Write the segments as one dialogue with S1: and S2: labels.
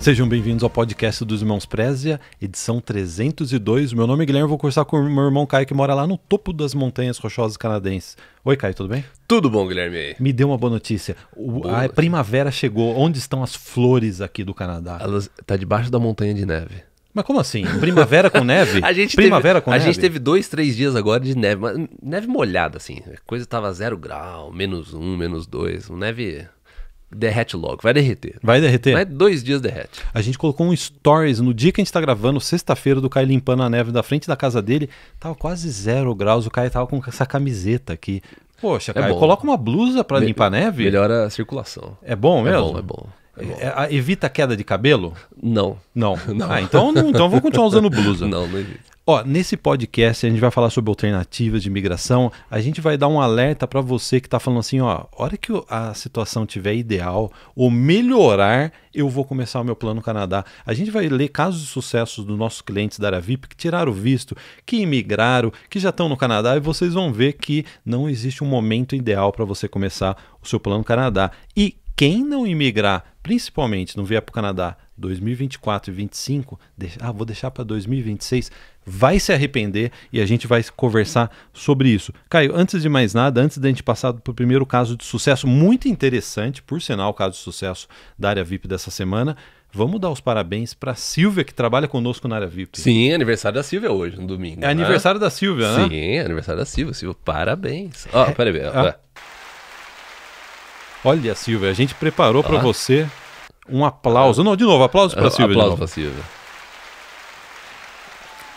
S1: Sejam bem-vindos ao podcast dos Irmãos Prézia, edição 302. Meu nome é Guilherme, vou conversar com o meu irmão Caio, que mora lá no topo das montanhas rochosas canadenses. Oi, Caio, tudo bem? Tudo bom, Guilherme. Me deu uma boa notícia. O, boa. A primavera chegou. Onde estão as flores aqui do Canadá? Elas
S2: tá debaixo da montanha de neve. Mas como assim? Primavera com neve? a gente Primavera teve, com a neve? A gente teve dois, três dias agora de neve, mas neve molhada, assim. A coisa estava zero grau, menos um, menos dois. Neve derrete logo, vai derreter. Vai derreter? Vai dois dias derrete. A gente
S1: colocou um stories no dia que a gente tá gravando, sexta-feira, do Caio limpando a neve da frente da casa dele. Tava quase zero graus, o Caio tava com essa camiseta aqui. Poxa, Caio, é coloca uma blusa para limpar a neve. Melhora a circulação. É, é bom mesmo? É bom, é bom. É é, evita queda de cabelo? Não. Não. não. Ah, então, então vou continuar usando blusa. Não, não evita. Ó, nesse podcast a gente vai falar sobre alternativas de migração. A gente vai dar um alerta para você que está falando assim, ó, hora que a situação tiver ideal ou melhorar, eu vou começar o meu plano Canadá. A gente vai ler casos de sucessos dos nossos clientes da área VIP que tiraram o visto, que imigraram, que já estão no Canadá e vocês vão ver que não existe um momento ideal para você começar o seu plano Canadá. E quem não imigrar, principalmente não vier para o Canadá 2024 e 25, ah, vou deixar para 2026, vai se arrepender e a gente vai conversar sobre isso. Caio, antes de mais nada, antes da gente passar para o primeiro caso de sucesso, muito interessante, por sinal, o caso de sucesso da área VIP dessa semana. Vamos dar os
S2: parabéns para Silvia, que trabalha conosco na área VIP. Sim, aniversário da Silvia hoje, no domingo. É né? aniversário da Silvia, né? Sim, é aniversário da Silvia. Silvia, parabéns. Ó, oh, peraí. Ah.
S1: Olha, Silvia, a gente preparou para você um aplauso. Não, de novo, aplauso para a Silvia. Aplauso para a Silvia.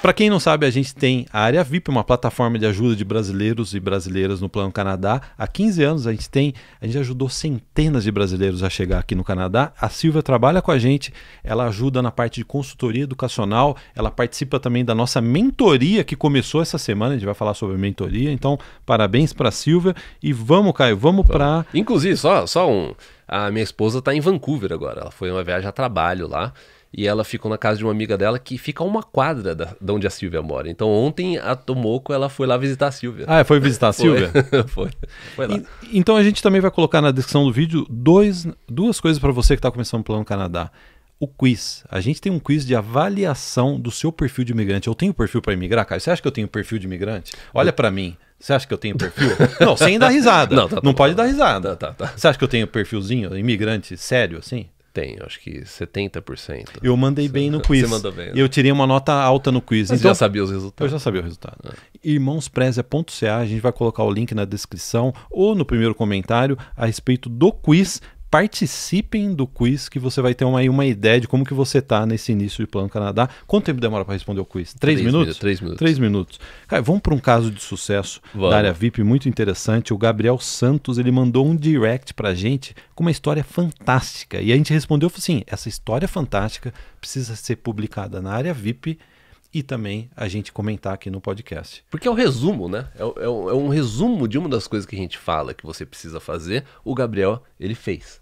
S1: Para quem não sabe, a gente tem a Área VIP, uma plataforma de ajuda de brasileiros e brasileiras no Plano Canadá. Há 15 anos a gente tem, a gente ajudou centenas de brasileiros a chegar aqui no Canadá. A Silvia trabalha com a gente, ela ajuda na parte de consultoria educacional, ela participa também da nossa mentoria que começou essa semana, a gente vai falar sobre mentoria. Então, parabéns para a Silvia e vamos, Caio, vamos para
S2: Inclusive, só só um, a minha esposa está em Vancouver agora. Ela foi uma viagem a trabalho lá e ela ficou na casa de uma amiga dela que fica a uma quadra da, de onde a Silvia mora. Então ontem a Tomoko ela foi lá visitar a Silvia. Ah, foi visitar a Silvia? foi. foi. lá.
S1: E, então a gente também vai colocar na descrição do vídeo dois, duas coisas para você que está começando o Plano Canadá. O quiz. A gente tem um quiz de avaliação do seu perfil de imigrante. Eu tenho perfil para imigrar, cara? Você acha que eu tenho perfil de imigrante? Olha para mim. Você acha que eu tenho perfil? não, sem dar risada. Não, tá, não tá, pode tá, dar risada. Tá, tá, tá. Você acha que eu tenho perfilzinho imigrante sério assim? Tem, acho que 70%. Eu mandei você, bem no quiz. Você mandou bem. Né? eu tirei uma nota alta no quiz. e então, já sabia os resultados. Eu já sabia o resultado. Ah. a gente vai colocar o link na descrição ou no primeiro comentário a respeito do quiz participem do quiz que você vai ter uma, uma ideia de como que você está nesse início de Plano Canadá. Quanto tempo demora para responder o quiz? Três, três minutos? minutos? Três minutos. Três minutos. Cara, vamos para um caso de sucesso vamos. da área VIP muito interessante. O Gabriel Santos, ele mandou um direct para gente com uma história fantástica. E a gente respondeu assim, essa história fantástica precisa ser publicada na área VIP e também a gente comentar aqui no podcast.
S2: Porque é o resumo, né? É, é, é um resumo de uma das coisas que a gente fala que você precisa fazer. O Gabriel, ele fez.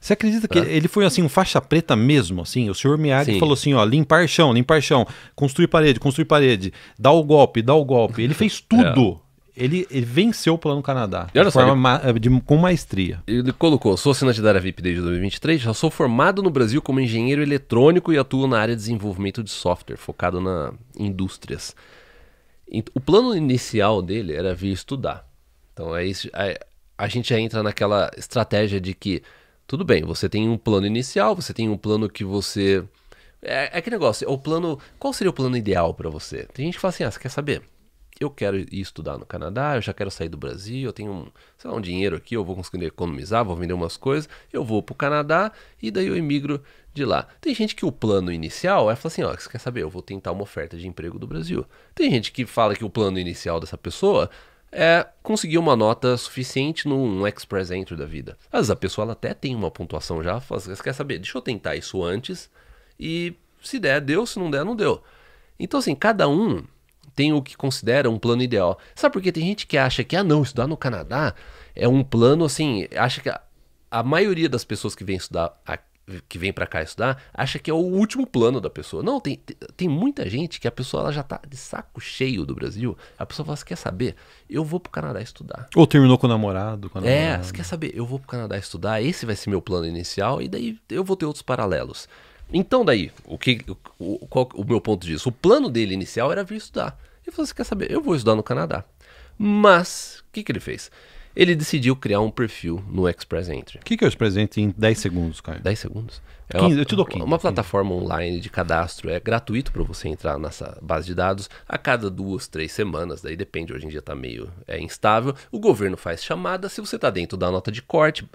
S1: Você acredita que ah. ele foi assim, um faixa preta mesmo, assim? O senhor Miyagi Sim. falou assim, ó, limpar chão, limpar chão, construir parede, construir parede, dar o golpe, dar o golpe. Ele fez é. tudo. É. Ele, ele venceu o Plano Canadá e olha só,
S2: ele... de, com maestria. Ele colocou: sou assinante assinatária VIP desde 2023, já sou formado no Brasil como engenheiro eletrônico e atuo na área de desenvolvimento de software, focado na indústrias. O plano inicial dele era vir estudar. Então é isso, a, é, a gente já entra naquela estratégia de que tudo bem, você tem um plano inicial, você tem um plano que você é, é que negócio, é o plano, qual seria o plano ideal para você? Tem gente que fala assim: "Ah, você quer saber? eu quero ir estudar no Canadá, eu já quero sair do Brasil, eu tenho um, sei lá, um dinheiro aqui, eu vou conseguir economizar, vou vender umas coisas, eu vou pro Canadá e daí eu emigro de lá. Tem gente que o plano inicial é falar assim, ó, você quer saber, eu vou tentar uma oferta de emprego do Brasil. Tem gente que fala que o plano inicial dessa pessoa é conseguir uma nota suficiente num Express Entry da vida. Às vezes a pessoa ela até tem uma pontuação já, fala, assim, você quer saber, deixa eu tentar isso antes e se der, deu, se não der, não deu. Então assim, cada um tem o que considera um plano ideal. Sabe por que tem gente que acha que, ah, não, estudar no Canadá é um plano assim, acha que a, a maioria das pessoas que vem estudar a, que vem para cá estudar, acha que é o último plano da pessoa. Não, tem, tem muita gente que a pessoa ela já tá de saco cheio do Brasil. A pessoa fala, assim: quer saber? Eu vou pro Canadá estudar. Ou terminou com o namorado. Com a é, você quer saber? Eu vou pro Canadá estudar, esse vai ser meu plano inicial, e daí eu vou ter outros paralelos. Então daí, o que o, qual, o meu ponto disso? O plano dele inicial era vir estudar. Ele falou: "Você assim, quer saber? Eu vou estudar no Canadá". Mas o que que ele fez? Ele decidiu criar um perfil no Express Entry. O que, que é o Express Entry em 10 segundos, cara? 10 segundos. É 15, eu te dou 15. Uma plataforma online de cadastro. É gratuito para você entrar nessa base de dados a cada duas, três semanas. Daí depende, hoje em dia está meio é, instável. O governo faz chamada. Se você está dentro da nota de corte,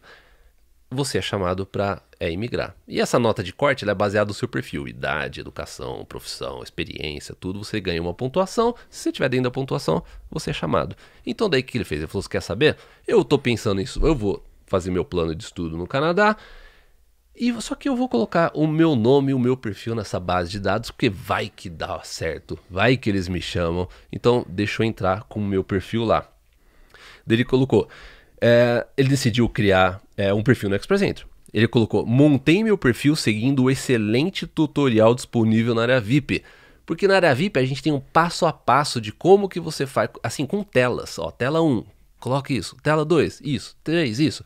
S2: você é chamado para é, emigrar. E essa nota de corte é baseada no seu perfil, idade, educação, profissão, experiência, tudo. Você ganha uma pontuação. Se você tiver dentro da pontuação, você é chamado. Então daí o que ele fez? Ele falou: "Você quer saber? Eu estou pensando nisso. Eu vou fazer meu plano de estudo no Canadá. E só que eu vou colocar o meu nome e o meu perfil nessa base de dados, porque vai que dá certo, vai que eles me chamam. Então deixa eu entrar com o meu perfil lá. Ele colocou. É, ele decidiu criar é, um perfil no Express Entry. Ele colocou: montei meu perfil seguindo o excelente tutorial disponível na área VIP. Porque na área VIP a gente tem um passo a passo de como que você faz, assim, com telas. Ó, tela 1, coloque isso. Tela 2, isso. 3, isso.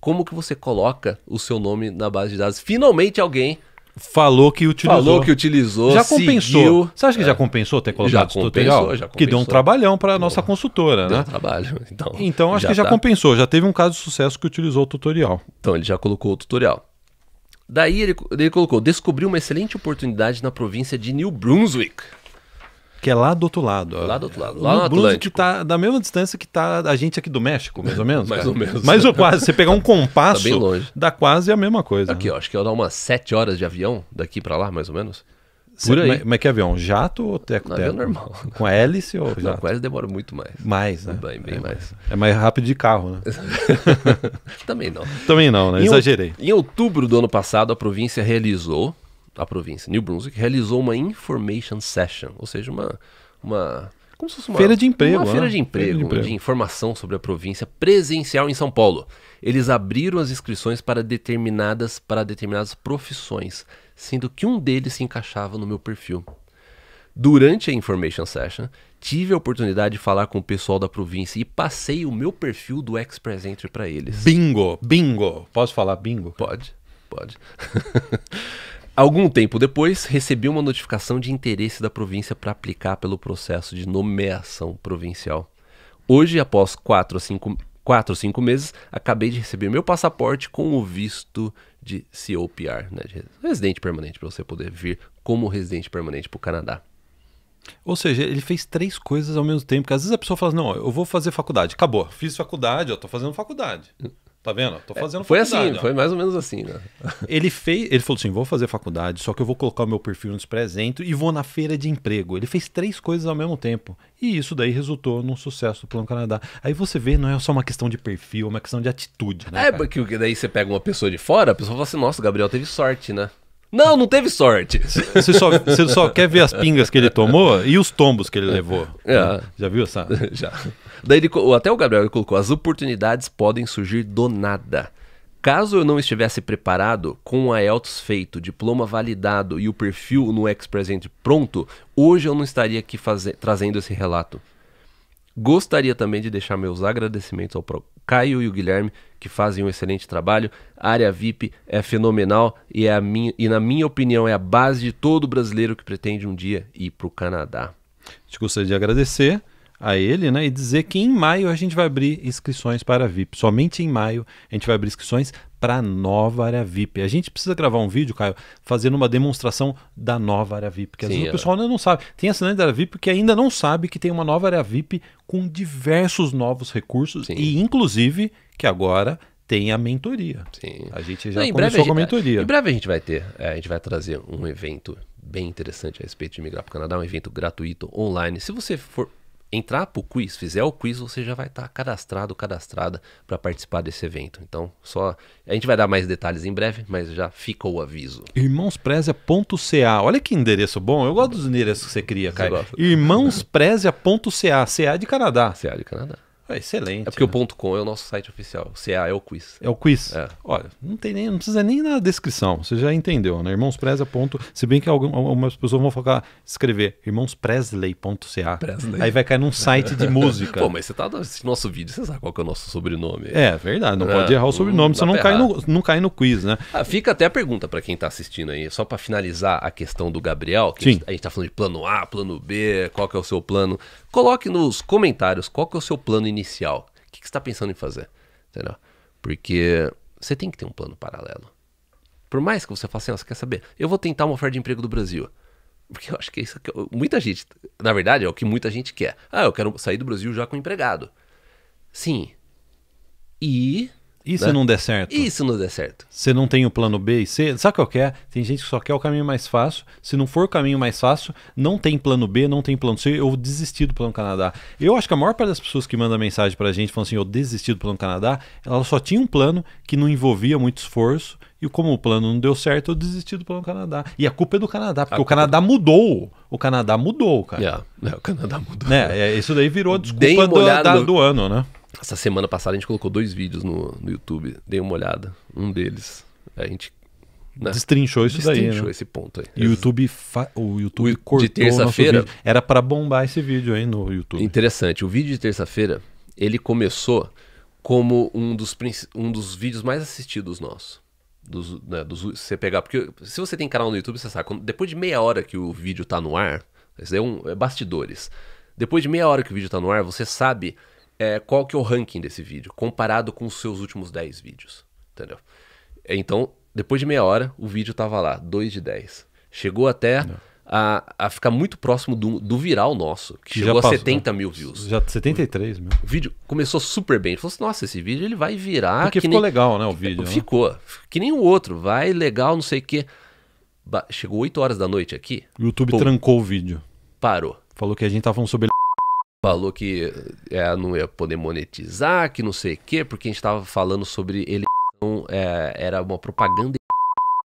S2: Como que você coloca o seu nome na base de dados. Finalmente alguém Falou que utilizou. Falou que utilizou. Já compensou. Seguiu.
S1: Você acha que é. já compensou ter colocado já tutorial? Já compensou. Que deu um trabalhão para a nossa consultora, deu né? Um trabalho. Então, então acho que já tá. compensou. Já teve um caso de sucesso que utilizou
S2: o tutorial. Então ele já colocou o tutorial. Daí ele, ele colocou: descobriu uma excelente oportunidade na província de New Brunswick. Que é lá do outro lado. Lá do outro lado. Lá no Atlântico. que
S1: tá da mesma distância que tá a gente aqui do México, mais ou menos. mais cara. ou menos. Mais ou quase. Você pegar um compasso, tá bem longe.
S2: dá quase a mesma coisa. Aqui, ó, acho que é dar umas 7 horas de avião daqui para lá, mais ou menos. Por aí. Mas, que avião? Jato ou teco teco? Avião normal. Com hélice ou jato? Não, com hélice demora muito mais. Mais, né? Bem, bem é, mais.
S1: É mais rápido de carro, né? Também não. Também não, né? Exagerei.
S2: Em outubro do ano passado, a província realizou a província, New Brunswick, realizou uma information session, ou seja, uma, uma como se fosse uma feira de emprego, uma feira né? de emprego, feira de emprego, de informação sobre a província presencial em São Paulo. Eles abriram as inscrições para determinadas para determinadas profissões, sendo que um deles se encaixava no meu perfil. Durante a information session, tive a oportunidade de falar com o pessoal da província e passei o meu perfil do ex Entry para eles. Bingo, bingo. Posso falar bingo? Pode, pode. Algum tempo depois, recebi uma notificação de interesse da província para aplicar pelo processo de nomeação provincial. Hoje, após 4 a 5 quatro ou cinco meses, acabei de receber meu passaporte com o visto de COPR, né, de residente permanente, para você poder vir como residente permanente para o Canadá.
S1: Ou seja, ele fez três coisas ao mesmo tempo, que às vezes a pessoa fala, assim, não, eu vou fazer faculdade, acabou, fiz faculdade, eu estou fazendo faculdade. Tá vendo? Tô é, fazendo é, Foi assim, ó. foi mais ou menos assim, né? ele fez, ele falou assim: "Vou fazer faculdade, só que eu vou colocar o meu perfil no presente e vou na feira de emprego". Ele fez três coisas ao mesmo tempo. E isso daí resultou num sucesso do Plano Canadá. Aí você vê, não é só uma questão de perfil, é uma questão de atitude,
S2: né? É, cara? porque daí você pega uma pessoa de fora, a pessoa fala assim: "Nossa, o Gabriel teve sorte, né?" Não, não teve sorte. Você só, só quer ver as pingas que ele tomou e os tombos que ele levou. É. Né? Já viu essa? Já. Daí ele, até o Gabriel colocou: as oportunidades podem surgir do nada. Caso eu não estivesse preparado, com a IELTS feito, diploma validado e o perfil no ex present pronto, hoje eu não estaria aqui trazendo esse relato. Gostaria também de deixar meus agradecimentos ao Caio e o Guilherme, que fazem um excelente trabalho. A área VIP é fenomenal e, é a minha, e na minha opinião, é a base de todo brasileiro que pretende um dia ir para o Canadá. A gente gostaria de agradecer
S1: a ele, né, e dizer que em maio a gente vai abrir inscrições para VIP. Somente em maio a gente vai abrir inscrições para a nova área VIP. A gente precisa gravar um vídeo, Caio, fazendo uma demonstração da nova área VIP, porque Sim, às vezes é. o pessoal ainda não sabe. Tem assinante da área VIP que ainda não sabe que tem uma nova área VIP com diversos novos recursos Sim. e inclusive que agora tem a mentoria.
S2: Sim. A gente já não, começou com a mentoria. Em breve a gente vai ter, é, a gente vai trazer um evento bem interessante a respeito de migrar para o Canadá, um evento gratuito online. Se você for entrar para o quiz, fizer o quiz, você já vai estar tá cadastrado, cadastrada para participar desse evento. Então, só a gente vai dar mais detalhes em breve, mas já fica o aviso.
S1: Irmãospresia.ca, Olha que endereço bom. Eu gosto dos endereços que você cria, cara. Irmãospresia.ca,
S2: CA de Canadá. CA de Canadá. É excelente. É porque né? o ponto .com é o nosso site oficial. O CA é o quiz.
S1: É o quiz. É. Olha, não tem nem, não precisa nem na descrição. Você já entendeu, né? Irmãos Ponto, se bem que algum, algumas pessoas vão focar escrever irmãos Aí vai cair num site de música. Pô, mas
S2: você tá assistindo nosso vídeo, você sabe qual é o nosso sobrenome. É, verdade. Não, é, pode errar o sobrenome, você não, não cai, no, não cai no quiz, né? Ah, fica até a pergunta para quem tá assistindo aí, só para finalizar a questão do Gabriel, que Sim. A, gente, a gente tá falando de plano A, plano B, qual que é o seu plano. Coloque nos comentários qual que é o seu plano inicial inicial? O que, você está pensando em fazer? Entendeu? Porque você tem que ter um plano paralelo. Por mais que você faça assim, ó, você quer saber? Eu vou tentar uma oferta de emprego do Brasil. Porque eu acho que é isso que eu, muita gente, na verdade, é o que muita gente quer. Ah, eu quero sair do Brasil já com empregado. Sim. E e se né? não der certo? E se não der certo?
S1: Você não tem o plano B e C? Sabe o que é? Tem gente que só quer o caminho mais fácil. Se não for o caminho mais fácil, não tem plano B, não tem plano C. Eu desisti do Plano Canadá. Eu acho que a maior parte das pessoas que manda mensagem pra gente falando assim, eu desisti do Plano Canadá, ela só tinha um plano que não envolvia muito esforço. E como o plano não deu certo, eu desisti do Plano Canadá. E a culpa é do Canadá, porque a o Canadá culpa... mudou. O Canadá mudou, cara. Yeah. É, o Canadá
S2: mudou. Né? É, isso daí virou desculpa do, da, no... do ano, né? Essa semana passada a gente colocou dois vídeos no, no YouTube, dei uma olhada. Um deles, a gente né? Destrinchou isso Destrinchou daí. Destrinchou né? esse né? ponto aí.
S1: YouTube fa... O YouTube o... cortou De terça-feira.
S2: Era para bombar esse vídeo aí no YouTube. Interessante. O vídeo de terça-feira, ele começou como um dos, um dos vídeos mais assistidos nossos. Dos, né, dos, você pegar. Porque se você tem canal no YouTube, você sabe, quando, depois de meia hora que o vídeo tá no ar, isso é, um, é bastidores. Depois de meia hora que o vídeo tá no ar, você sabe é, qual que é o ranking desse vídeo, comparado com os seus últimos 10 vídeos, entendeu? Então, depois de meia hora, o vídeo tava lá, 2 de 10. Chegou até é. a, a, ficar muito próximo do, do viral nosso, que, que chegou a 70 mil views.
S1: Já 73
S2: mil. O vídeo começou super bem. Ele falou assim, nossa, esse vídeo ele vai virar... Porque ficou nem... legal, né, o vídeo. Né? Ficou. Né? Que nem o outro, vai legal, não sei o quê. Chegou 8 horas da noite aqui.
S1: O YouTube pô, trancou o
S2: vídeo. Parou. Falou que a gente tava falando sobre falou que é, não ia poder monetizar, que não sei o quê, porque a gente estava falando sobre ele é, era uma propaganda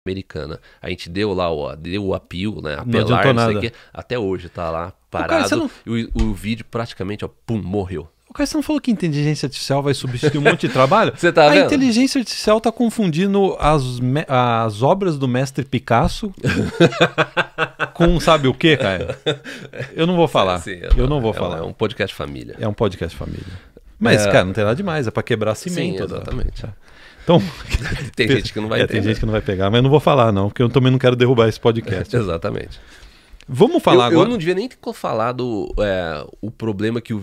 S2: americana. A gente deu lá, ó, deu o apio, né? Apelar, não, não sei o quê. Até hoje tá lá parado. Cara, não... o, o vídeo praticamente, ó, pum, morreu.
S1: Cara, você não falou que inteligência artificial vai substituir um monte de trabalho? Você tá a inteligência artificial está confundindo as, as obras do mestre Picasso com sabe o quê, cara? Eu não vou falar. Sim, eu, eu não, não vou é falar. é um podcast família. É um podcast família. Mas, é... cara, não tem nada demais. É para quebrar cimento. Sim, né? exatamente. É. Então, tem gente que não vai é, Tem gente que não vai pegar, mas eu não vou falar, não, porque eu também não quero derrubar esse podcast.
S2: exatamente. Vamos falar eu, agora. Eu não devia nem ter falado é, o problema que o,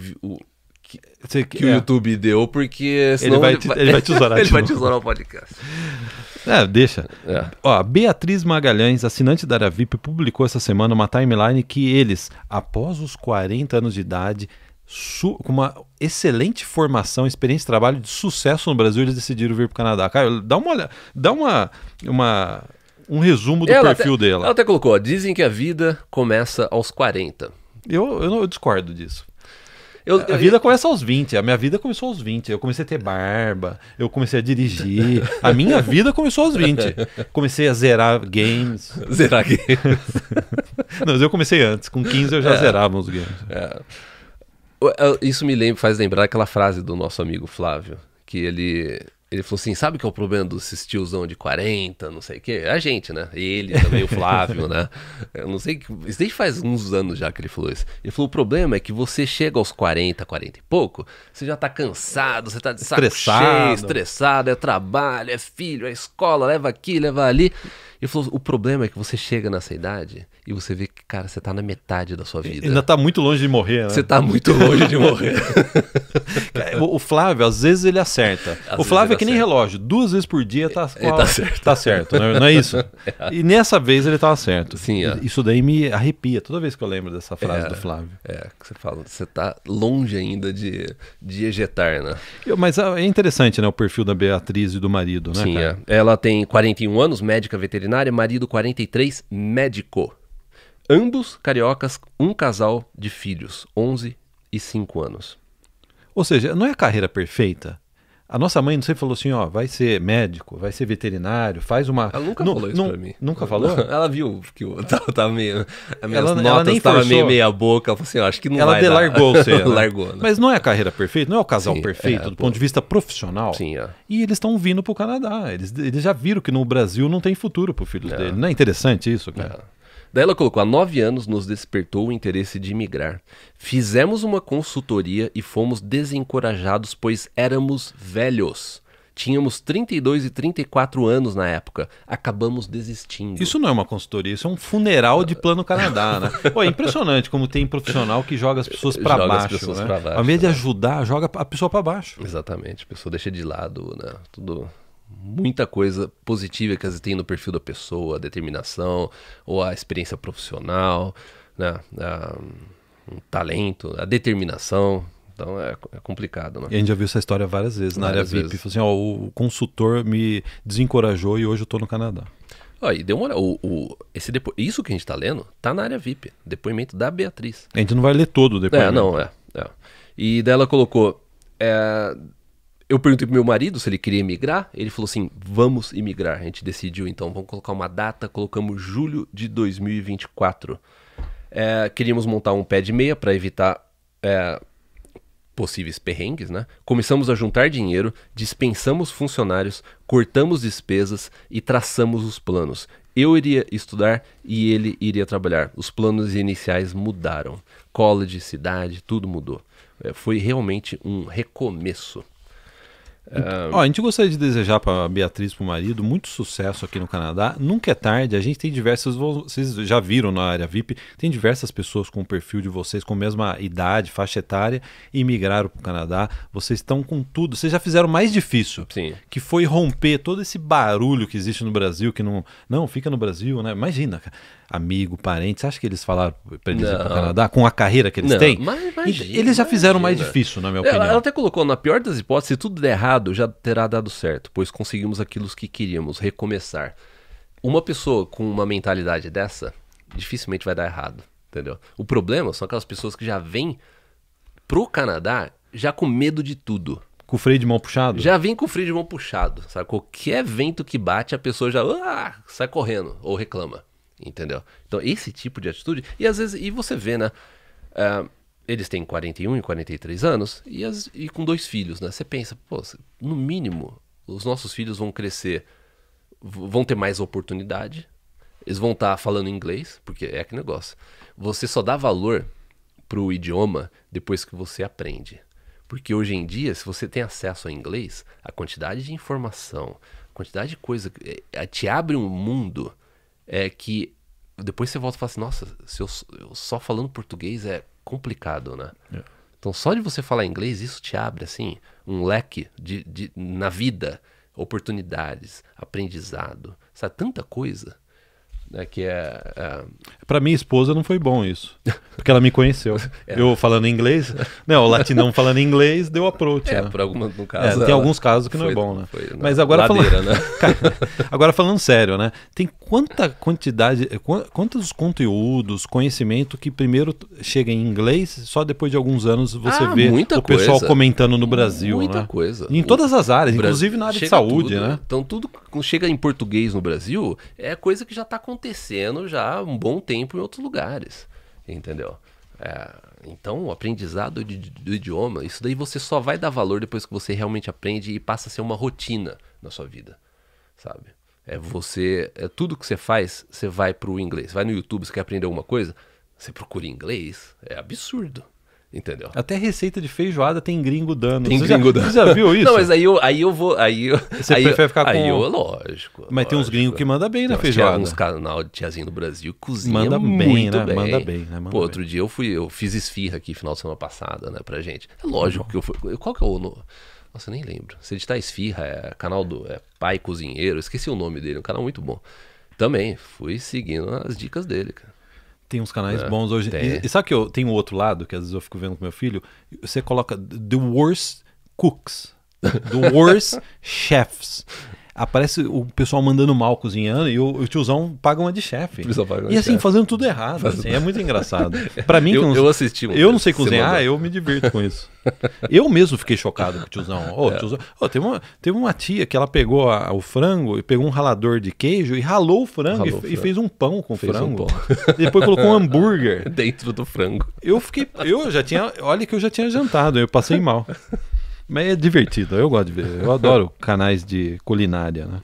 S2: que, que é. o YouTube deu, porque senão ele vai te, ele vai te usar Ele vai te usar o podcast.
S1: É, deixa. É. Ó, Beatriz Magalhães, assinante da Aravip, publicou essa semana uma timeline que eles, após os 40 anos de idade, com uma excelente formação, experiência de trabalho de sucesso no Brasil, eles decidiram vir para o Canadá.
S2: Cara, dá uma olhada, dá uma, uma, um resumo do ela perfil até, dela. Ela até colocou, dizem que a vida começa aos 40. Eu, eu, não, eu discordo disso.
S1: Eu, a vida eu... começa aos 20. A minha vida começou aos 20. Eu comecei a ter barba, eu comecei a dirigir. A minha vida começou aos 20. Comecei a zerar games. Zerar games. Não, mas eu comecei antes. Com 15 eu já é. zerava
S2: os games. É. é. Isso me lembra, faz lembrar aquela frase do nosso amigo Flávio, que ele ele falou assim: sabe que é o problema desses tiozão de 40, não sei o quê? É a gente, né? Ele também, o Flávio, né? Eu não sei. Isso desde faz uns anos já que ele falou isso. Ele falou: o problema é que você chega aos 40, 40 e pouco, você já tá cansado, você tá de saco estressado. cheio, estressado, é trabalho, é filho, é escola, leva aqui, leva ali. Ele falou: o problema é que você chega nessa idade e você vê que, cara, você tá na metade da sua vida. Ainda tá muito longe de morrer, né? Você tá muito longe de morrer. o Flávio, às vezes ele acerta. Às o Flávio é que nem relógio,
S1: duas vezes por dia tá, é, tá qual... tá certo. Tá certo, né? não é, é isso? E nessa vez ele tava tá certo. Sim,
S2: é. Isso daí me arrepia toda vez que eu lembro dessa frase é, do Flávio. É, que você fala, você tá longe ainda de, de ejetar, né?
S1: Eu, mas ah, é interessante, né, o perfil da Beatriz e do
S2: marido, né? Sim, cara? É. ela tem 41 anos, médica veterinária, marido 43, médico ambos cariocas, um casal de filhos, 11 e 5
S1: anos. Ou seja, não é a carreira perfeita. A nossa mãe, não sei, falou assim, ó, vai ser médico, vai ser veterinário, faz uma... Ela nunca falou isso pra mim. Nunca falou?
S2: Ela viu que eu tava, tava meio... As minhas ela, notas estavam meio meia boca, ela falou assim, ó, acho que não ela vai Ela largou você. Né? largou. Né?
S1: Mas não é a carreira perfeita, não é o casal Sim, perfeito, é, do pô... ponto de vista profissional. Sim, é. E eles estão vindo pro
S2: Canadá, eles, eles já viram que no Brasil não tem futuro pro filho é. dele. Não é interessante isso, cara? É. Daí ela colocou: há nove anos nos despertou o interesse de migrar. Fizemos uma consultoria e fomos desencorajados, pois éramos velhos. Tínhamos 32 e 34 anos na época. Acabamos desistindo. Isso não é uma consultoria, isso é um
S1: funeral de plano Canadá, né? Pô, é impressionante como tem profissional que joga as pessoas para baixo, né? baixo. Ao invés
S2: né? de ajudar, joga a pessoa para baixo. Exatamente, a pessoa deixa de lado, né? Tudo muita coisa positiva que às vezes tem no perfil da pessoa, a determinação, ou a experiência profissional, né? A, um talento, a determinação. Então é, é complicado, né? E a gente já viu essa história várias vezes na várias área VIP. falou Assim, ó, o consultor
S1: me desencorajou e hoje eu tô no Canadá.
S2: Aí, deu uma o, o, esse depo... Isso que a gente tá lendo tá na área VIP. Depoimento da Beatriz. A gente não vai ler todo o depoimento. É, não, é. é. E dela colocou. É, eu perguntei pro meu marido se ele queria emigrar. Ele falou assim: vamos emigrar. A gente decidiu, então, vamos colocar uma data. Colocamos julho de 2024. É, queríamos montar um pé de meia para evitar é, possíveis perrengues, né? Começamos a juntar dinheiro, dispensamos funcionários, cortamos despesas e traçamos os planos. Eu iria estudar e ele iria trabalhar. Os planos iniciais mudaram. College, cidade, tudo mudou. É, foi realmente um recomeço. Uh... Ó, a gente gostaria de desejar
S1: para Beatriz, para o marido, muito sucesso aqui no Canadá. Nunca é tarde, a gente tem diversas. Vocês já viram na área VIP, tem diversas pessoas com o perfil de vocês, com a mesma idade, faixa etária, e migraram para o Canadá. Vocês estão com tudo. Vocês já fizeram mais difícil, Sim. que foi romper todo esse barulho que existe no Brasil, que não. Não, fica no Brasil, né? Imagina, cara amigo,
S2: parente. acha que eles falaram para eles ir para o Canadá com a carreira que eles não, têm? Mas imagina, eles já fizeram imagina. mais difícil, na minha é, opinião. Ela, ela, até colocou, na pior das hipóteses, se tudo der errado, já terá dado certo, pois conseguimos aquilo que queríamos, recomeçar. Uma pessoa com uma mentalidade dessa dificilmente vai dar errado, entendeu? O problema são aquelas pessoas que já vêm pro Canadá já com medo de tudo. Com o freio de mão puxado? Já vem com o freio de mão puxado, sabe? Qualquer vento que bate, a pessoa já ah", sai correndo ou reclama entendeu? Então, esse tipo de atitude. E às vezes. E você vê, né? Uh, eles têm 41 e 43 anos e, as, e com dois filhos, né? Você pensa, pô, no mínimo, os nossos filhos vão crescer, vão ter mais oportunidade, eles vão estar tá falando inglês, porque é que negócio. Você só dá valor pro idioma depois que você aprende. Porque hoje em dia, se você tem acesso a inglês, a quantidade de informação, a quantidade de coisa é, te abre um mundo é que depois você volta e fala assim, nossa, se eu, eu só falando português é complicado, né? É. Então só de você falar inglês, isso te abre, assim, um leque de, de na vida, oportunidades, aprendizado, sabe? Tanta coisa né, que é... é...
S1: Para minha esposa não foi bom isso, porque ela me conheceu. é. Eu falando inglês, né, o latinão falando inglês deu approach. É, né? por alguma, no é, caso... É, tem alguns casos que foi, não é bom, né? Foi, não, Mas agora ladeira, falando... Né? agora falando sério, né? Tem quanta quantidade, eh, quantos conteúdos, conhecimento que primeiro chega em inglês, só depois de alguns anos você ah, vê o pessoal comentando no Brasil, Muita né? coisa. Em todas as áreas, inclusive na área chega de saúde, tudo, né?
S2: Então tudo chega em português no Brasil é coisa que já está acontecendo acontecendo já há um bom tempo em outros lugares, entendeu? É, então, o aprendizado de, de, do idioma, isso daí você só vai dar valor depois que você realmente aprende e passa a ser uma rotina na sua vida, sabe? É você, é tudo que você faz, você vai pro inglês. Vai no YouTube, você quer aprender alguma coisa, você procura inglês. É absurdo. Entendeu?
S1: Até receita de feijoada tem gringo dando. Tem você gringo já, dando. Você já viu isso? Não, mas aí
S2: eu, aí eu vou. Aí eu, você aí prefere eu, ficar com. Aí eu, lógico. Mas lógico. tem uns gringos que manda bem né, na feijoada. Tem alguns canal de tiazinho do Brasil cozinha manda bem, né? bem. Manda bem, né? Manda Pô, outro bem. dia eu fui, eu fiz esfirra aqui final de semana passada, né, pra gente. É lógico uhum. que eu fui. Qual que é o. No, nossa, nem lembro. Se editar esfirra, é canal do. É Pai Cozinheiro, esqueci o nome dele, um canal muito bom. Também fui seguindo as dicas dele, cara. Tem uns canais é, bons hoje. E, e, sabe que eu tenho outro lado, que às vezes eu fico vendo com meu filho?
S1: Você coloca The Worst Cooks. The Worst Chefs aparece o pessoal mandando mal cozinhando e o, o tiozão paga uma de chefe. E assim, fazendo tudo errado. Faz... Assim, é muito engraçado. para mim, eu, que não, assisti. Eu não sei cozinhar, eu me divirto com isso. eu mesmo fiquei chocado com o tiozão. Oh, é. tiozão oh, teve, uma, teve uma tia que ela pegou a, o frango e pegou um ralador de queijo e ralou o frango, ralou e, frango. e, fez um pão com o frango. Um depois colocou um hambúrguer. Dentro do frango. Eu fiquei. Eu já tinha. Olha que eu já tinha jantado, eu passei mal. Mas é divertido, eu gosto de ver. Eu adoro canais de culinária, né?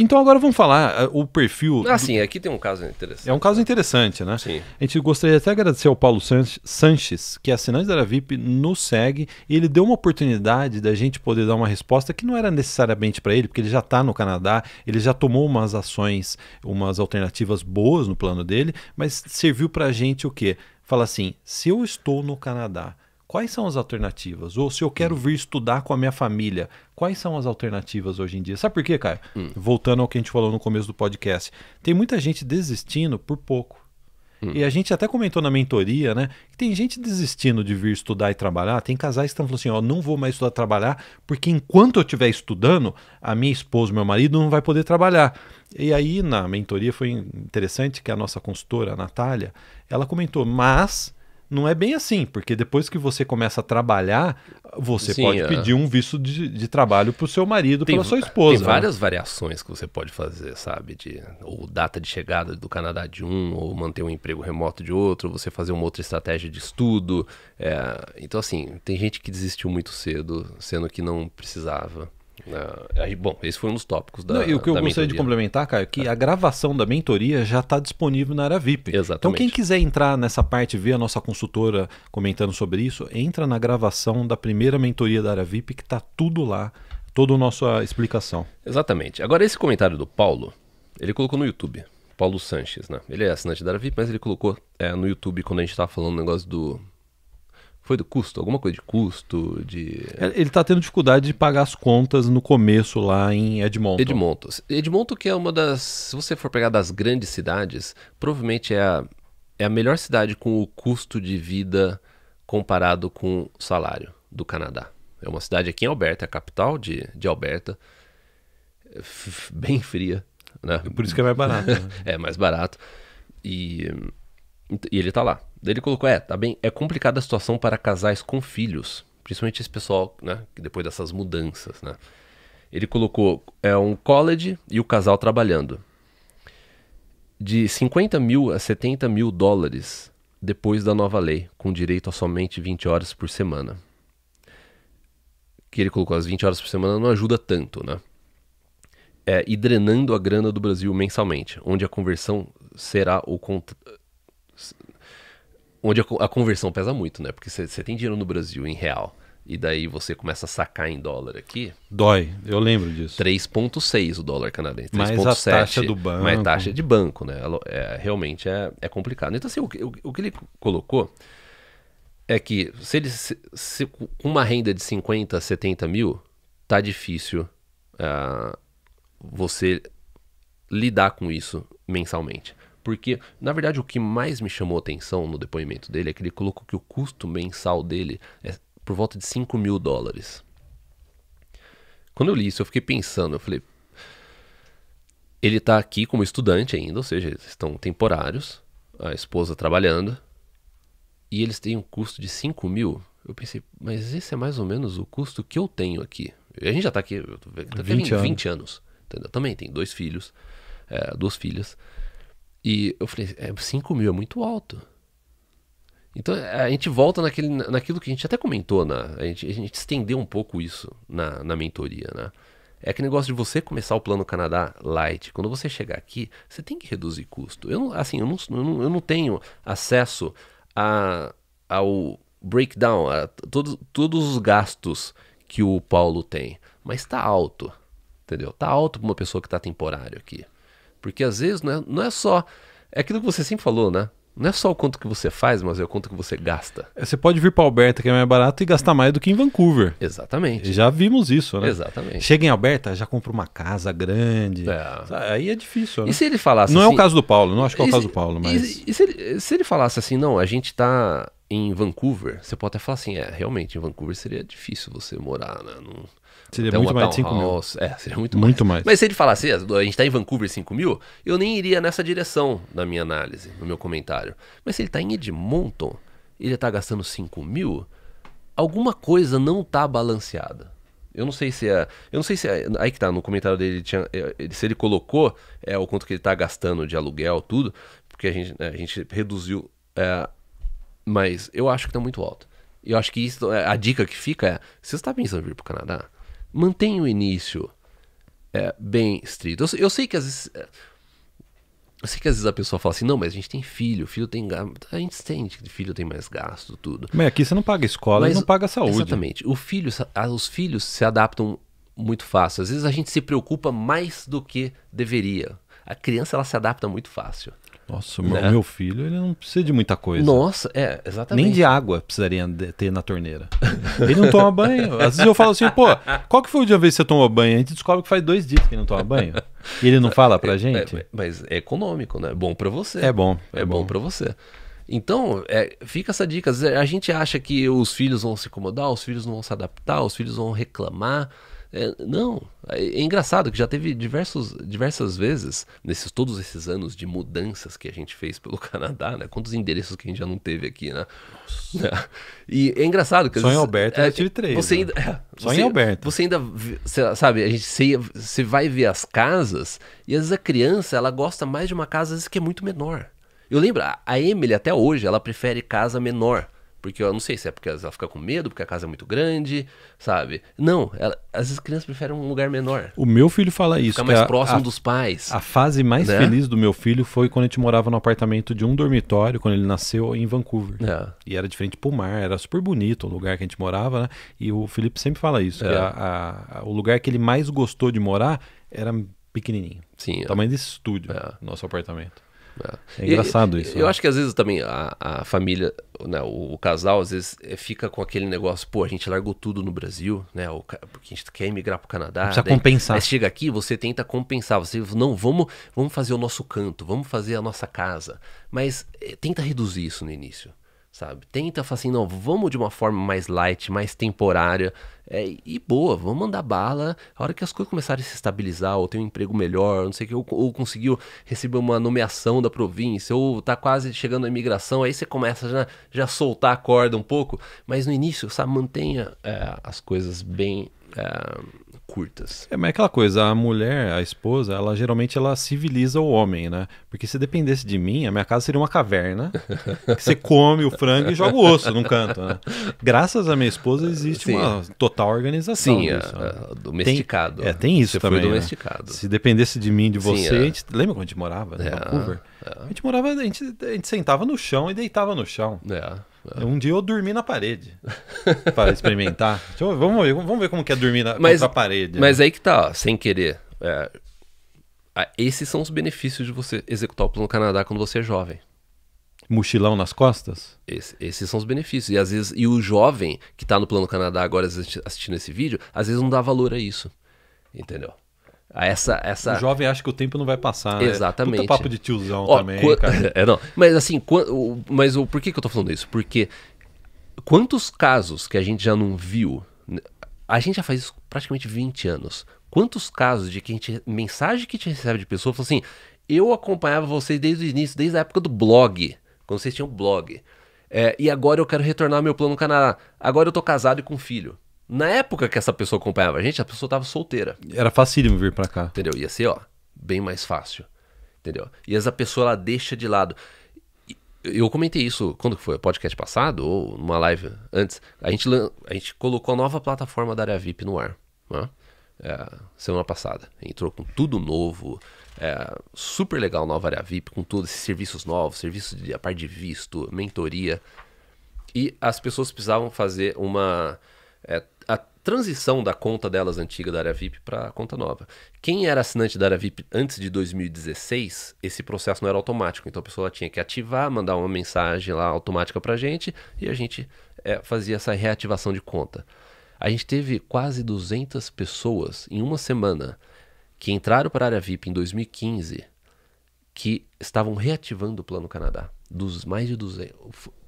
S1: Então agora vamos falar eh, o perfil. Ah, sim, aqui tem um caso interessante. É um caso interessante, né? Sim. A gente gostaria até de agradecer ao Paulo Sanches, que é assinante da Era VIP, nos segue e ele deu uma oportunidade da gente poder dar uma resposta que não era necessariamente para ele, porque ele já está no Canadá, ele já tomou umas ações, umas alternativas boas no plano dele, mas serviu para a gente o quê? Fala assim: se eu estou no Canadá Quais são as alternativas? Ou se eu quero vir estudar com a minha família, quais são as alternativas hoje em dia? Sabe por quê, Caio? Hum. Voltando ao que a gente falou no começo do podcast, tem muita gente desistindo por pouco. Hum. E a gente até comentou na mentoria, né? Que tem gente desistindo de vir estudar e trabalhar. Tem casais que estão falando assim: ó, não vou mais estudar e trabalhar, porque enquanto eu estiver estudando, a minha esposa, meu marido, não vai poder trabalhar. E aí, na mentoria, foi interessante que a nossa consultora, a Natália, ela comentou: mas não é bem assim, porque depois que você começa a trabalhar, você Sim, pode é. pedir um visto de, de trabalho para o seu marido, para sua esposa. Tem várias
S2: né? variações que você pode fazer, sabe? De, ou data de chegada do Canadá de um, ou manter um emprego remoto de outro, você fazer uma outra estratégia de estudo. É, então, assim, tem gente que desistiu muito cedo, sendo que não precisava. Uh, bom, esse foi um dos tópicos da. Não, e o que eu gostaria de complementar, Caio, é que é. a gravação da mentoria já está disponível
S1: na área VIP. Exatamente. Então, quem quiser entrar nessa parte e ver a nossa consultora comentando sobre isso, entra na gravação da primeira mentoria da área VIP, que está tudo lá, toda a nossa explicação.
S2: Exatamente. Agora, esse comentário do Paulo, ele colocou no YouTube. Paulo Sanches, né? Ele é assinante da área VIP, mas ele colocou é, no YouTube quando a gente estava falando o negócio do, foi do custo, alguma coisa de custo, de... É, ele está tendo dificuldade de pagar as contas no começo lá
S1: em Edmonton. Edmonton.
S2: Edmonton que é uma das, se você for pegar das grandes cidades, provavelmente é a, é a melhor cidade com o custo de vida comparado com o salário do Canadá. É uma cidade aqui em Alberta, a capital de, de Alberta, bem fria. Né? Por isso que é mais barato. Né? é, mais barato. E, e ele está lá. Ele colocou, é, tá bem, é complicada a situação para casais com filhos, principalmente esse pessoal, né, depois dessas mudanças, né. Ele colocou, é um college e o casal trabalhando. De 50 mil a 70 mil dólares depois da nova lei, com direito a somente 20 horas por semana. Que ele colocou, as 20 horas por semana não ajuda tanto, né. É, e drenando a grana do Brasil mensalmente, onde a conversão será o contra onde a, conversão pesa muito, né? Porque você tem dinheiro no Brasil em real e daí você começa a sacar em dólar aqui. Dói, eu lembro disso. 3,6 o dólar canadense. Mais a taxa do banco. Mais taxa de banco, né? É, realmente é, é complicado. Então, assim, o, o, o que ele colocou é que se ele se, se, com uma renda de 50, 70 mil, tá difícil uh, você lidar com isso mensalmente. Porque, na verdade, o que mais me chamou atenção no depoimento dele é que ele colocou que o custo mensal dele é por volta de 5 mil dólares. Quando eu li isso, eu fiquei pensando, eu falei. Ele está aqui como estudante ainda, ou seja, eles estão temporários, a esposa trabalhando, e eles têm um custo de 5 mil. Eu pensei, mas esse é mais ou menos o custo que eu tenho aqui. A gente já está aqui, tá 20, anos. 20 anos. Entendeu? Também tem dois filhos, é, duas filhas. E eu falei, 5 é, mil é muito alto. Então a gente volta naquele, naquilo que a gente até comentou, né? a, gente, a gente estendeu um pouco isso na, na mentoria, né? É aquele negócio de você começar o Plano Canadá Light. Quando você chegar aqui, você tem que reduzir custo. Eu não, assim, eu não, eu não, eu não tenho acesso a, ao breakdown, a todos, todos os gastos que o Paulo tem. Mas está alto, entendeu? Está alto para uma pessoa que está temporário aqui. Porque às vezes não é, não é só. É aquilo que você sempre falou, né? Não é só o quanto que você faz, mas é o quanto que você gasta. É, você pode vir para Alberta, que é mais
S1: barato, e gastar mais do que em Vancouver. Exatamente. Já vimos isso, né? Exatamente. Chega em Alberta, já compra uma
S2: casa grande. É. Aí é
S1: difícil, né? E se ele falasse Não assim, é o assim- caso do Paulo, não acho que é o caso se, do Paulo, mas...
S2: E, se, ele, se ele falasse assim, não, a gente tá em Vancouver, você pode até falar assim, é, realmente, em Vancouver seria difícil você morar, né? Não Seria então, muito mais de 5 mil. É, seria muito, muito mais. mais. Mas se ele falasse, assim, a gente está em Vancouver 5 mil, eu nem iria nessa direção na minha análise, no meu comentário. Mas se ele está em Edmonton, ele está gastando 5 mil, alguma coisa não está balanceada. Eu não sei se é. Eu não sei se é. Aí que tá, no comentário dele, tinha, é, ele, se ele colocou é, o quanto que ele tá gastando de aluguel, tudo, porque a gente, a gente reduziu. É, mas eu acho que tá muito alto. Eu acho que isso, é, a dica que fica é: se você está pensando em vir pro Canadá, mantém o início é, bem estrito. Eu, eu, sei que às vezes. É, eu sei que às vezes a pessoa fala assim, não, mas a gente tem filho, filho tem A gente sente que filho tem mais gasto, tudo.
S1: Mas aqui você não paga
S2: escola mas, e não paga saúde. Exatamente. O filho, os filhos se adaptam muito fácil. Às vezes a gente se preocupa mais do que deveria. A criança ela se adapta muito fácil. Nossa, né? meu
S1: filho ele não precisa de muita coisa. Nossa, é, exatamente. Nem de água precisaria ter na torneira. ele não toma banho. Às vezes eu falo assim, pô, qual que foi a dia vez que você tomou banho? A gente descobre que faz dois
S2: dias que ele não toma banho. E ele não fala pra é, é, gente. É, é, mas é econômico, né? É bom pra você. É bom. É, é bom, bom pra você. Então, é, fica essa dica. A gente acha que os filhos vão se incomodar, os filhos não vão se adaptar, os filhos vão reclamar. É, não, é, é, engraçado que já teve diversos, diversas vezes, nesses todos esses anos de mudanças que a gente fez pelo Canadá, né? Quantos endereços que a gente já não teve aqui, né? Nossa. Né? E é engraçado que... Só em Alberto é, eu tive três. Você né? ainda, é, Só você, em Alberto. Você ainda, sabe, a gente você, você vai ver as casas e às vezes a criança, ela gosta mais de uma casa às vezes que é muito menor. Eu lembro, a Emily até hoje, ela prefere casa menor. Porque eu não sei se é porque ela fica com medo, porque a casa é muito grande, sabe? Não, ela, as crianças preferem um lugar menor. O meu filho fala isso. Fica mais próximo a, dos pais. A
S1: fase mais né? feliz do meu filho foi quando a gente morava no apartamento de um dormitório, quando ele nasceu em Vancouver. É. E era diferente pro mar, era super bonito o lugar que a gente morava, né? E o Felipe sempre fala isso, é. a, o lugar que ele mais gostou de morar era pequenininho. Sim. O é. tamanho desse estúdio, é. nosso apartamento. É, é, engraçado e, isso. Eu né? acho
S2: que às vezes também a, a família, né, o, o, casal, às vezes eh, fica com aquele negócio, pô, a gente largou tudo no Brasil, né? O, porque a gente quer emigrar pro Canadá. Precisa daí, né, compensar. Mas chega aqui, você tenta compensar. Você não, vamos, vamos fazer o nosso canto, vamos fazer a nossa casa. Mas é, tenta reduzir isso no início sabe? Tenta falar assim, não, vamos de uma forma mais light, mais temporária é, e boa, vamos mandar bala. A hora que as coisas começarem a se estabilizar, ou ter um emprego melhor, não sei o que, ou, ou conseguiu receber uma nomeação da província, ou tá quase chegando à imigração, aí você começa já, já soltar a corda um pouco, mas no início, sabe, mantenha é, as coisas bem. É, curtas. É, mas é aquela coisa, a
S1: mulher, a esposa, ela geralmente ela civiliza o homem, né? Porque se dependesse de mim, a minha casa seria uma caverna. que você come o frango e joga o osso num canto, né? Graças à minha esposa existe Sim. uma total organização. Sim, disso, a, é, a, né? é, domesticado. Tem, é, né? tem isso você também. Foi né? domesticado. Né? Se dependesse de mim, de você, Sim, é. a... gente, lembra quando a gente morava né? é, Vancouver? É. A gente morava, a gente, a gente sentava no chão e deitava no chão. É. Um dia eu dormi na parede.
S2: para experimentar.
S1: Eu, vamos, ver, vamos ver como que é dormir na mas, contra a parede. Né? Mas né?
S2: aí que tá, ó, sem querer. É, esses são os benefícios de você executar o plano Canadá quando você é jovem. Mochilão nas costas? Esse, esses são os benefícios. E às vezes, e o jovem que está no Plano Canadá agora assistindo esse vídeo, às vezes não dá valor a isso. Entendeu? A essa, essa... O
S1: jovem acha que o tempo não vai passar. Né? Exatamente. Né? Puta papo de tiozão também. Co...
S2: é, não. Mas assim, co... mas o... por que, que eu tô falando isso? Porque Quantos casos que a gente já não viu? Né, a gente já faz isso praticamente 20 anos. Quantos casos de que a gente, mensagem que a gente recebe de pessoa falou assim: eu acompanhava vocês desde o início, desde a época do blog, quando vocês tinham blog. É, e agora eu quero retornar ao meu plano no Canadá. Agora eu tô casado e com filho. Na época que essa pessoa acompanhava a gente, a pessoa tava solteira.
S1: Era facílimo vir
S2: para cá. Entendeu? Ia ser, ó, bem mais fácil. Entendeu? E essa pessoa ela deixa de lado eu comentei isso quando foi? O podcast passado ou numa live antes? A gente, a gente colocou a nova plataforma da área VIP no ar. Né? É, semana passada. Entrou com tudo novo. É, super legal nova área VIP, com todos esses serviços novos, serviços de a parte de visto, mentoria. E as pessoas precisavam fazer uma. É, transição da conta delas antiga da área VIP para a conta nova. Quem era assinante da área VIP antes de 2016, esse processo não era automático. Então a pessoa tinha que ativar, mandar uma mensagem lá automática para a gente e a gente é, fazia essa reativação de conta. A gente teve quase 200 pessoas em uma semana que entraram para a área VIP em 2015 que estavam reativando o Plano Canadá. Dos mais de 200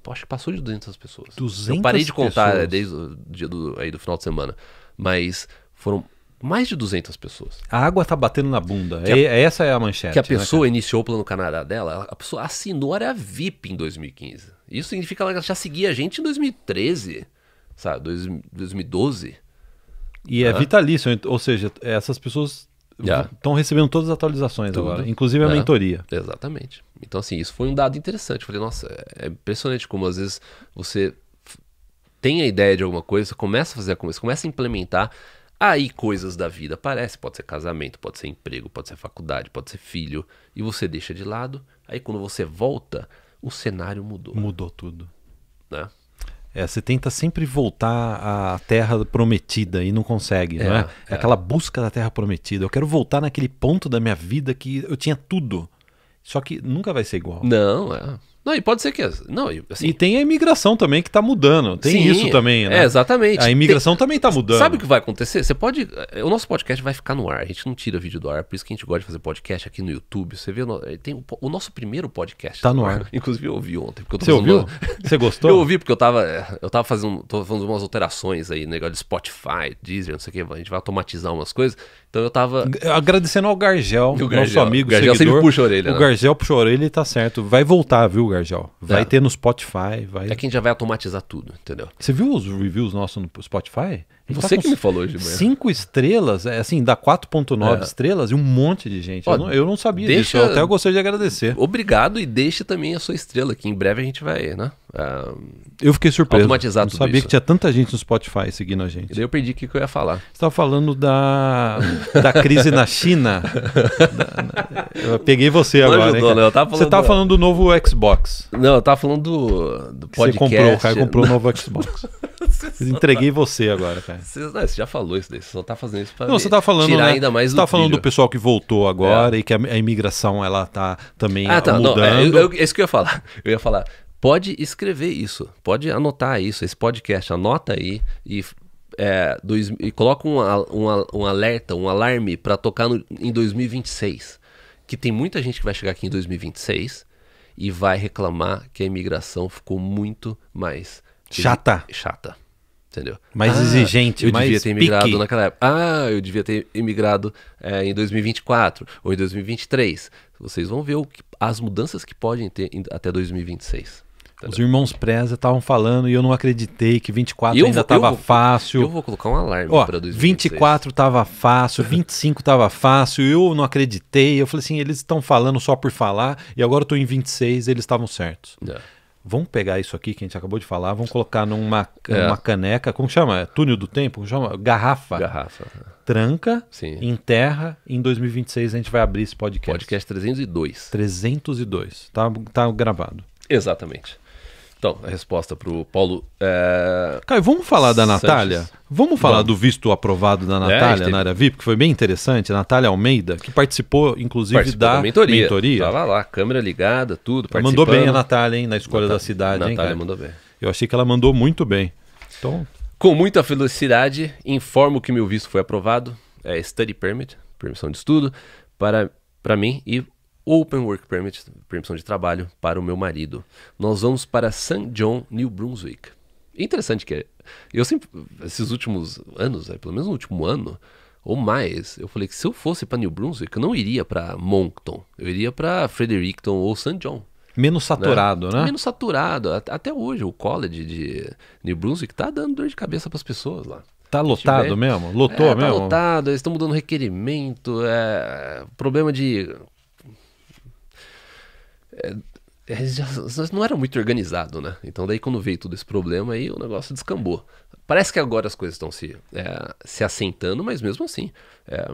S2: acho que passou de 200 pessoas. 200 Eu parei de contar pessoas. desde o dia do, aí do final de semana. Mas foram mais de 200 pessoas. A água tá batendo na bunda. A, é, essa é a manchete. Que a né, pessoa né, iniciou o plano Canadá dela, a pessoa assinou a área VIP em 2015. Isso significa que ela já seguia a gente em 2013, sabe? Dois, 2012. E ah. é vitalício, ou seja, essas pessoas
S1: estão recebendo todas as atualizações Tudo. agora, inclusive a é,
S2: mentoria. Exatamente. Então, assim, isso foi um dado interessante. Eu falei, nossa, é impressionante como às vezes você tem a ideia de alguma coisa, você começa a fazer a coisa, começa a implementar. Aí coisas da vida aparecem, pode ser casamento, pode ser emprego, pode ser faculdade, pode ser filho, e você deixa de lado. Aí quando você volta, o cenário mudou. Mudou tudo. Né? É, você tenta sempre voltar
S1: à terra prometida e não consegue, é, não é? é? aquela busca da terra prometida. Eu quero voltar naquele ponto da minha vida que eu tinha tudo. Só que nunca vai ser igual. Não, é.
S2: Não, e pode ser que. Não, assim...
S1: E tem a imigração também que está mudando. Tem Sim, isso também, né? É, exatamente. A imigração tem... também está mudando. Sabe o
S2: que vai acontecer? Você pode. É, o nosso podcast vai ficar no ar. A gente não tira vídeo do ar, por isso que a gente gosta de fazer podcast aqui no YouTube. Você vê. É, tem o nosso primeiro podcast. está no ar. ar. Inclusive eu ouvi ontem. Porque eu tô Você fazendo... ouviu? Você gostou? eu ouvi porque eu estava é, Eu tava fazendo. Tô fazendo umas alterações aí, negócio de Spotify, Deezer, não sei o quê. A gente vai automatizar umas coisas. Então eu estava
S1: Agradecendo ao Gargel, o Gargel, nosso amigo. O Gargel seguidor. sempre puxa a orelha. O né? Gargel puxa a orelha e tá certo. Vai voltar, viu? lugar já. Ó. Vai é. ter no Spotify. Vai... É quem já vai automatizar tudo, entendeu? Você viu os reviews nossos no Spotify? Tá você tá que me falou hoje, manhã. Cinco estrelas, é, assim, dá 4.9 é. estrelas e um monte de gente. Ó, eu, não, eu, não, sabia deixa, disso, eu até
S2: gostaria de agradecer. Obrigado e deixa também a sua estrela, que em breve a gente vai, né? Uh, eu fiquei surpreso. Automatizar não sabia isso. que tinha
S1: tanta gente no Spotify seguindo a gente. E
S2: daí eu perdi o que, que eu ia falar. Você
S1: estava falando da, da crise na China. eu peguei você não agora. Ajudou, hein, não, eu tava você estava falando do novo Xbox. Não, eu estava falando do, do podcast. Você comprou, o cara comprou o novo Xbox. Entreguei tá... você agora, cara. Você,
S2: não, é, você, já falou isso daí, você só tá fazendo isso pra não, você tá falando, tirar né? ainda mais Você tá falando do pessoal que voltou agora é. e que a, a, imigração ela tá também ah, tá, mudando. Não, é, eu, é isso que eu ia falar. Eu ia falar, pode escrever isso, pode anotar isso, esse podcast, anota aí e é, dois, e coloca um, um, um alerta, um alarme para tocar no, em 2026. Que tem muita gente que vai chegar aqui em 2026 e vai reclamar que a imigração ficou muito mais chata. Chata entendeu? Mais ah, exigente, eu mais devia ter imigrado pique. naquela época. Ah, eu devia ter imigrado é, eh, em 2024 ou em 2023. Vocês vão ver que, as mudanças que podem ter em, até 2026.
S1: Entendeu? Os irmãos Preza estavam falando e eu não acreditei que 24 eu ainda estava fácil. Eu
S2: vou colocar um alarme para 2026. 24
S1: estava fácil, 25 estava fácil, eu não acreditei. Eu falei assim, eles estão falando só por falar e agora eu estou em 26, eles estavam certos. Yeah. É. Vamos pegar isso aqui que a gente acabou de falar, vamos colocar numa, é. caneca, como chama? Túnel do tempo? Como chama? Garrafa. Garrafa. Tranca, Sim. enterra, em 2026 a gente vai abrir esse podcast. Podcast 302. 302, tá, tá gravado.
S2: Exatamente. Então, a resposta para o Paulo. É... Caio, vamos falar da Sanches. Natália? Vamos falar vamos.
S1: do visto aprovado da é, Natália é, na área VIP, que foi bem interessante. A Natália Almeida, que participou, inclusive, participou da, da mentoria. mentoria. Tava
S2: lá, câmera ligada, tudo. Mandou bem a Natália, hein, na escolha Natália, da cidade. Natália hein, mandou bem.
S1: Eu achei que ela mandou muito bem. Então...
S2: Com muita felicidade, informo que meu visto foi aprovado. É Study Permit, permissão de estudo, para, para mim e Open Work Permit, permissão de trabalho, para o meu marido. Nós vamos para St. John, New Brunswick. Interessante que é, eu sempre, esses últimos anos, é, pelo menos no último ano ou mais, eu falei que se eu fosse para New Brunswick, eu não iria para Moncton, eu iria para Fredericton ou St. John. Menos né? saturado, né? né? Menos saturado. Até hoje, o college de New Brunswick tá dando dor de cabeça para as pessoas lá. Tá lotado tiver... mesmo? Lotou é, tá mesmo? Tá lotado, eles estão mudando requerimento, é... problema de é, é não era muito organizado, né? Então daí quando veio todo esse problema aí o negócio descambou. Parece que agora as coisas estão se, é, se assentando, mas mesmo assim, é,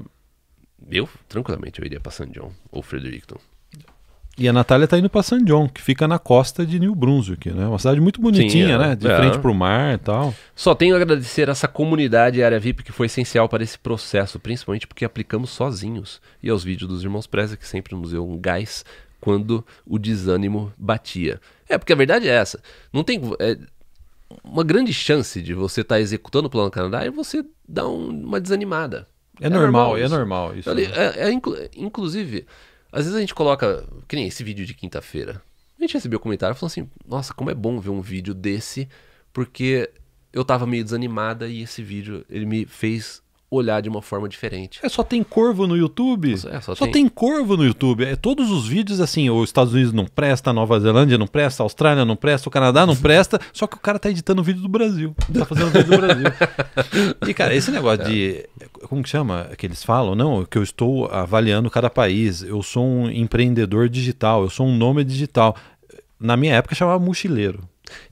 S2: eu tranquilamente eu iria para San John ou Fredericton.
S1: E a Natália está indo para San John, que fica na costa de New Brunswick, né? Uma cidade muito bonitinha, Sim, é, né? De frente é. para o mar e tal.
S2: Só tenho a agradecer a essa comunidade e área VIP que foi essencial para esse processo, principalmente porque aplicamos sozinhos. E aos vídeos dos irmãos Preza, que sempre nos deu um gás quando o desânimo batia. É, porque a verdade é essa. Não tem. É, uma grande chance de você estar tá executando o plano Canadá é você dar um, uma desanimada. É, é normal, normal é normal isso. Né? É, é, inclu, inclusive, às vezes a gente coloca. Que nem esse vídeo de quinta-feira. A gente recebeu um comentário falando assim: Nossa, como é bom ver um vídeo desse, porque eu tava meio desanimada e esse vídeo ele me fez olhar de uma forma diferente. É, só
S1: tem corvo no YouTube? É, só, só tem... tem... corvo no YouTube. É, todos os vídeos, assim, os Estados Unidos não presta, Nova Zelândia não presta, Austrália não presta, o Canadá não presta, só que o cara tá editando vídeo do Brasil. Tá fazendo vídeo do Brasil. e, cara, esse negócio é. de... Como que chama? Que eles falam? Não, que eu estou avaliando cada país. Eu sou um empreendedor digital, eu sou um nome digital. Na minha época chamava mochileiro.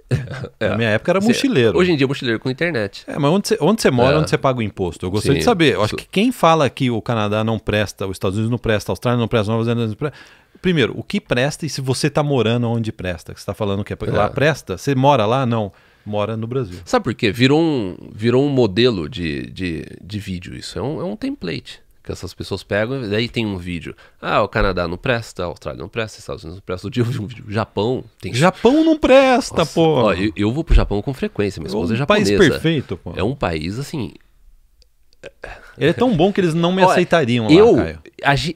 S1: É. Na minha época era mochileiro. hoje em dia é mochileiro com internet. É, mas onde você onde você mora, é. onde você paga o imposto? Eu gostaria Sim. de saber. Eu acho que quem fala que o Canadá não presta, os Estados Unidos não presta, a Austrália não presta, Nova Zelândia não presta. Primeiro, o que presta e se você está morando onde presta? Que você está falando que é, é. lá presta? Você mora lá? Não. Mora no Brasil.
S2: Sabe por quê? Virou um, virou um modelo de, de, de vídeo isso. É um, é um template que essas pessoas pegam, e daí tem um vídeo. Ah, o Canadá não presta, a Austrália não presta, Estados Unidos não presta. O dia de um vídeo. Japão tem. Japão não presta, Nossa, pô! Ó, eu, eu vou pro Japão com frequência, minha é esposa é, um é japonesa. país perfeito, pô. É um país, assim. Ele é tão
S1: bom que eles não me Olha, aceitariam lá, eu, Caio.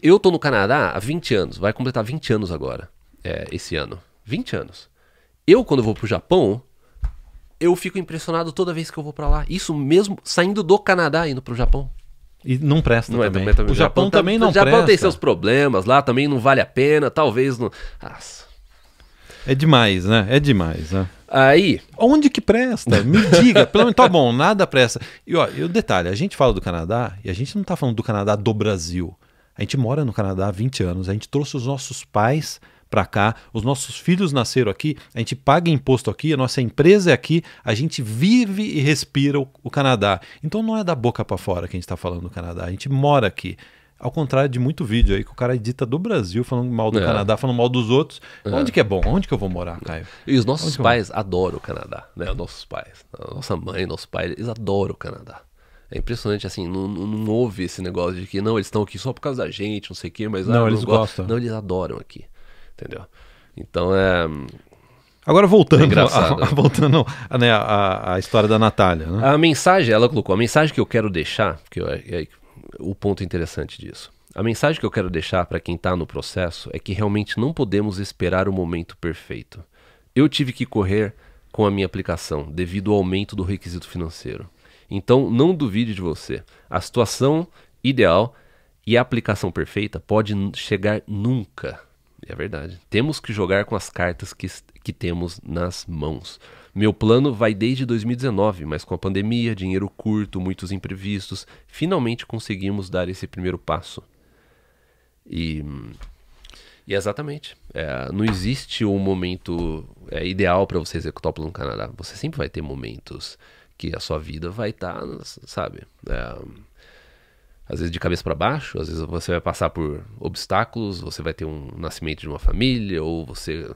S2: Eu tô no Canadá há 20 anos, vai completar 20 anos agora, é, esse ano. 20 anos. Eu, quando vou pro Japão, eu fico impressionado toda vez que eu vou para lá. Isso mesmo saindo do Canadá, indo pro Japão. E não presta não é, também. É, também, O Japão, Japão também tá, não Japão presta. O Japão tem seus problemas lá, também não vale a pena, talvez não... Nossa. É demais, né? É
S1: demais, né?
S2: Aí... Onde que presta? Me diga. Pelo menos, tá bom,
S1: nada presta. E, ó, e o detalhe, a gente fala do Canadá e a gente não tá falando do Canadá do Brasil. A gente mora no Canadá há 20 anos, a gente trouxe os nossos pais para cá, os nossos filhos nasceram aqui, a gente paga imposto aqui, a nossa empresa é aqui, a gente vive e respira o, o Canadá. Então não é da boca para fora que a gente está falando do Canadá, a gente mora aqui. Ao contrário de muito vídeo aí que o cara edita do Brasil falando mal do é. Canadá, falando mal dos outros. É. Onde que é bom? Onde que
S2: eu vou morar, Caio? E os nossos Onde pais adoram o Canadá, né? Os nossos pais, nossa mãe, nosso pai, eles adoram o Canadá. É impressionante, assim, não, não houve esse negócio de que não, eles estão aqui só por causa da gente, não sei o quê, mas. Não, ah, eles não gostam. Não, eles adoram aqui. Entendeu? Então é.
S1: Agora voltando, é a, a, voltando
S2: a, né, a, a, história da Natália. Né? A mensagem, ela colocou, a mensagem que eu quero deixar, que é, é o ponto interessante disso. A mensagem que eu quero deixar para quem está no processo é que realmente não podemos esperar o momento perfeito. Eu tive que correr com a minha aplicação devido ao aumento do requisito financeiro. Então não duvide de você. A situação ideal e a aplicação perfeita pode chegar nunca. É verdade. Temos que jogar com as cartas que, que temos nas mãos. Meu plano vai desde 2019, mas com a pandemia, dinheiro curto, muitos imprevistos, finalmente conseguimos dar esse primeiro passo. E, e é exatamente. É, não existe um momento é, ideal para você executar o plano Canadá. Você sempre vai ter momentos que a sua vida vai estar, tá, sabe? É, às vezes de cabeça para baixo, às vezes você vai passar por obstáculos, você vai ter um nascimento de uma família, ou você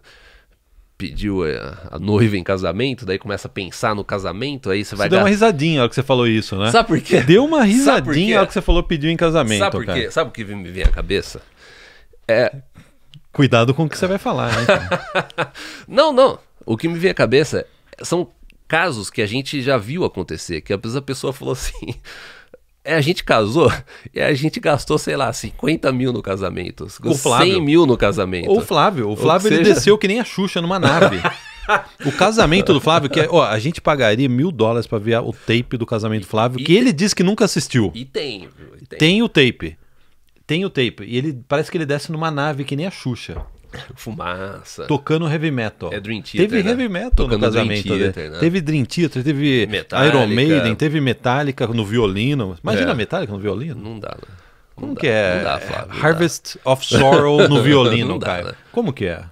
S2: pediu a, eh, a noiva em casamento, daí começa a pensar no casamento, aí você vai. Você deu uma risadinha na hora que você falou isso, né? Sabe por quê? Deu uma risadinha na hora que você falou pediu em casamento. Sabe por quê? Cara. Sabe o que me vem à cabeça? É. Cuidado com o que você vai falar, né? não, não. O que me vem à cabeça é, são casos que a gente já viu acontecer, que a pessoa falou assim. É, a gente casou e a gente gastou, sei lá, 50 mil no casamento. O Flávio. 100 mil no casamento. O Flávio. O Flávio seja... ele desceu que nem a Xuxa numa nave.
S1: o casamento do Flávio, que é, ó, a gente pagaria mil dólares para ver o tape do casamento do Flávio, e que tem... ele disse que nunca assistiu. E
S2: tem, e tem.
S1: Tem o tape. Tem o tape. E ele parece que ele desce numa nave que nem a Xuxa. Fumaça. Tocando heavy metal. É Dream Theater. Teve né? heavy metal Tocando no casamento. Dream né? Theater, né? Teve Dream Theater, teve Metallica. Iron Maiden, teve Metallica no violino. Imagina é. Metallica no violino. Não dá, né? Como não que dá, é? Não dá, Flávio, Harvest dá. of Sorrow no violino, cara. Né?
S2: Como que é?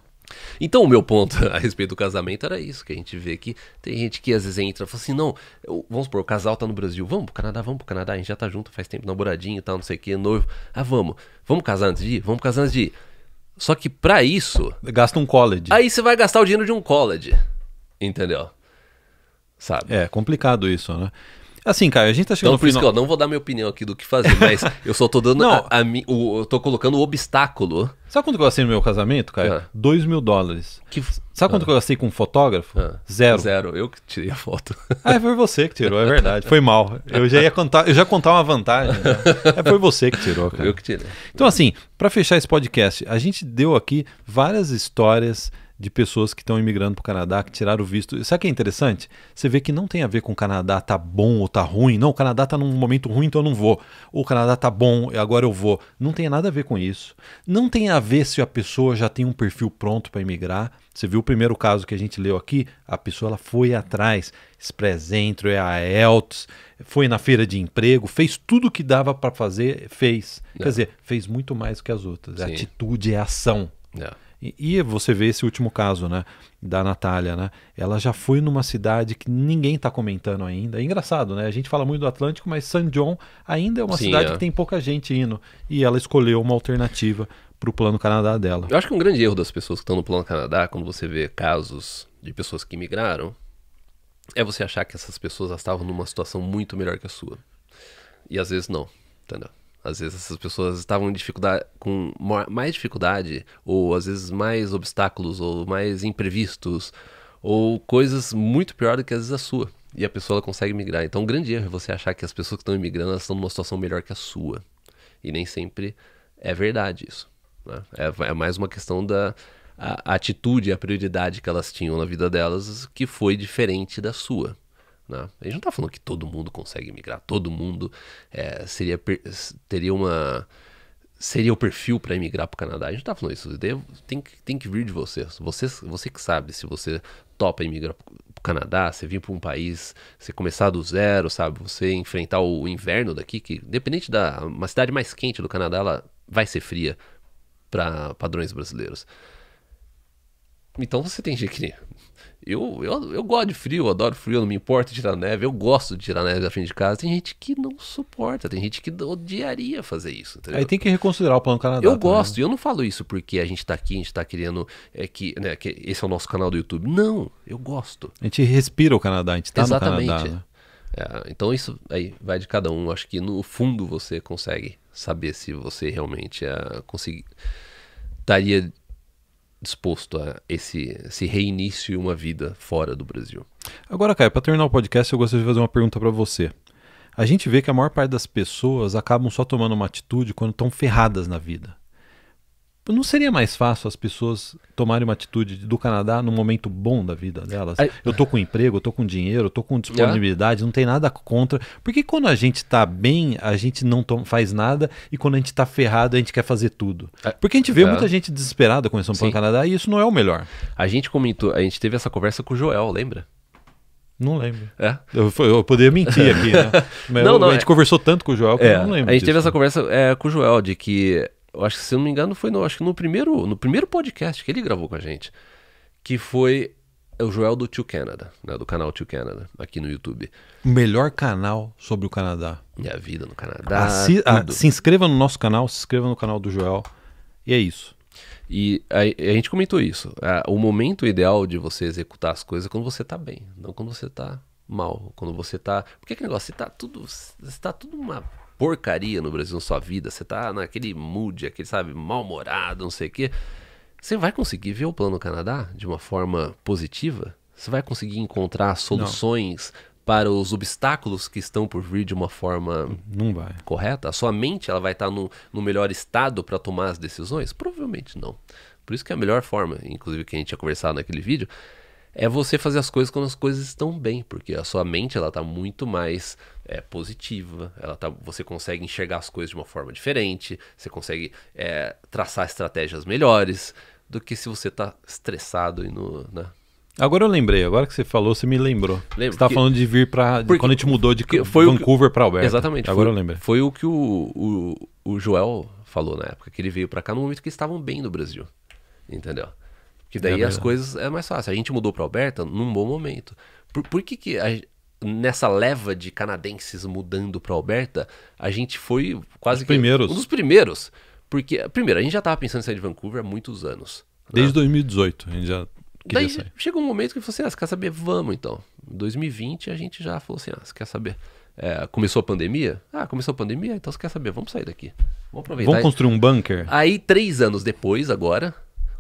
S2: Então, o meu ponto a respeito do casamento era isso, que a gente vê que tem gente que às vezes entra e fala assim, não, eu, vamos supor, o casal tá no Brasil, vamos pro Canadá, vamos pro Canadá, a gente já tá junto, faz tempo, namoradinho e tal, não sei o que, noivo. Ah, vamos. Vamos casar antes de ir? Vamos casar antes de ir. Só que para isso. Gasta um college. Aí você vai gastar o dinheiro de um college. Entendeu? Sabe? É complicado isso, né? Assim, cara, a gente tá chegando então, por final... isso que eu não vou dar minha opinião aqui do que fazer, mas eu só tô dando não. a, a, o, eu tô colocando o obstáculo. Sabe quanto eu gastei no meu casamento, cara? É. Dois mil dólares. Que...
S1: Sabe quanto ah. eu gastei com um fotógrafo? Ah. Zero. Zero, eu que tirei a foto. Ah, foi é você que tirou, é verdade. Foi mal. Eu já ia contar, eu já contar uma vantagem. Né? É, foi você que tirou, cara. Eu que tirei. Então, assim, para fechar esse podcast, a gente deu aqui várias histórias de pessoas que estão imigrando para o Canadá, que tiraram o visto. Sabe o que é interessante? Você vê que não tem a ver com o Canadá tá bom ou tá ruim. Não, o Canadá tá num momento ruim, então eu não vou. Ou o Canadá tá bom, agora eu vou. Não tem nada a ver com isso. Não tem a ver se a pessoa já tem um perfil pronto para imigrar. Você viu o primeiro caso que a gente leu aqui? A pessoa foi atrás, Expresentro, é a Eltz, foi na feira de emprego, fez tudo o que dava para fazer, fez. Não. Quer é. dizer, fez muito mais que as outras. É atitude é ação. Não. É. E, e você vê esse último caso, né? Da Natália, né? Ela já foi numa cidade que ninguém está comentando ainda. É engraçado, né? A gente fala muito do Atlântico, mas San John ainda é uma Sim, cidade é. que tem pouca gente indo. E ela escolheu uma alternativa para o Plano
S2: Canadá dela. Eu acho que um grande erro das pessoas que estão no Plano Canadá, quando você vê casos de pessoas que migraram, é você achar que essas pessoas estavam numa situação muito melhor que a sua. E às vezes não, entendeu? Às vezes essas pessoas estavam dificuldade, com mais dificuldade, ou às vezes mais obstáculos, ou mais imprevistos, ou coisas muito pior do que às vezes a sua. E a pessoa consegue migrar. Então, um grande erro é você achar que as pessoas que estão imigrando estão numa situação melhor que a sua. E nem sempre é verdade isso. Né? É, é, mais uma questão da a, a atitude, a prioridade que elas tinham na vida delas, que foi diferente da sua. Né? A gente não está falando que todo mundo consegue migrar, todo mundo é, seria, teria uma seria o perfil para emigrar para o Canadá. A gente está falando isso. Tem, tem que vir de você. você. Você que sabe se você topa emigrar para o Canadá, você vir para um país, você começar do zero, sabe? Você enfrentar o inverno daqui, que independente da. Uma cidade mais quente do Canadá, ela vai ser fria para padrões brasileiros. Então você tem que ir. Eu, eu, eu gosto de frio, eu adoro frio, não me importa tirar neve, eu gosto de tirar neve da frente de casa. Tem gente que não suporta, tem gente que odiaria fazer isso. Entendeu? Aí tem que reconsiderar o plano Canadá. Eu também. Né? gosto, e eu não falo isso porque a gente tá aqui, a gente tá querendo é, que, né, que esse é o nosso canal do YouTube. Não, eu gosto. A gente respira o Canadá, a gente tá Exatamente. no Canadá. Né? É, então isso aí vai de cada um. Acho que no fundo você consegue saber se você realmente é, conseguir estaria disposto a esse, esse reinício e uma vida fora do Brasil.
S1: Agora, Caio, para terminar o podcast, eu gostaria de fazer uma pergunta para você. A gente vê que a maior parte das pessoas acabam só tomando uma atitude quando estão ferradas na vida. Não seria mais fácil as pessoas tomarem uma atitude do Canadá no momento bom da vida delas? Aí... Eu tô com emprego, eu tô com dinheiro, eu tô com disponibilidade, não tem nada contra. Porque quando a gente tá bem, a gente não faz nada e quando a gente tá ferrado, a gente quer fazer tudo.
S2: É, Porque a gente vê é. muita gente desesperada começando pelo Canadá e isso não é o melhor. A gente comentou, a gente teve essa conversa com o Joel, lembra? Não lembro. É? Eu, eu poderia mentir aqui, né? não, eu, não, a gente é... conversou tanto com o Joel que é, eu não lembro. A gente disso. teve essa né? conversa é, com o Joel de que eu acho que se eu não me engano foi no, acho que no primeiro, no primeiro podcast que ele gravou com a gente, que foi o Joel do Tio Canada, né, do canal Tio Canada, aqui no YouTube. Melhor canal sobre o Canadá. Minha vida no Canadá. Assi a, ah, se
S1: inscreva no nosso canal, se inscreva no
S2: canal do Joel. E é isso. E a, a gente comentou isso. A, ah, o momento ideal de você executar as coisas é quando você tá bem, não quando você tá mal, quando você tá. Porque aquele negócio, você tá tudo. Você tá tudo uma porcaria no Brasil na sua vida, você tá naquele mood, aquele, sabe, mal-humorado, não sei o quê, você vai conseguir ver o Plano Canadá de uma forma positiva? Você vai conseguir encontrar soluções não. para os obstáculos que estão por vir de uma forma não vai. correta? A sua mente ela vai estar tá no, no melhor estado para tomar as decisões? Provavelmente não. Por isso que a melhor forma, inclusive que a gente tinha conversado naquele vídeo, é você fazer as coisas quando as coisas estão bem, porque a sua mente ela tá muito mais é, positiva, ela tá, você consegue enxergar as coisas de uma forma diferente, você consegue é, traçar estratégias melhores do que se você está estressado e no, né?
S1: Agora eu lembrei, agora que você falou, você me lembrou. Lembro, você tá falando de vir para quando a gente mudou de Vancouver para Alberta. Exatamente. Agora foi, eu lembrei.
S2: Foi o que o, o, o Joel falou na época, que ele veio para cá no momento que estavam bem no Brasil. Entendeu? Que daí é as coisas é mais fácil. A gente mudou para Alberta num bom momento. Por, por que, que a, nessa leva de canadenses mudando para Alberta, a gente foi quase Os que primeiros. um dos primeiros. Porque, primeiro, a gente já estava pensando em sair de Vancouver há muitos anos. Né?
S1: Desde né? 2018, a gente já Daí sair.
S2: chegou um momento que falou assim, ah, quer saber, vamos então. Em 2020 a gente já falou assim, ah, quer saber, é, começou a pandemia? Ah, começou a pandemia, então você quer saber, vamos sair daqui. Vamos aproveitar. Vamos construir um bunker? Aí, três anos depois agora,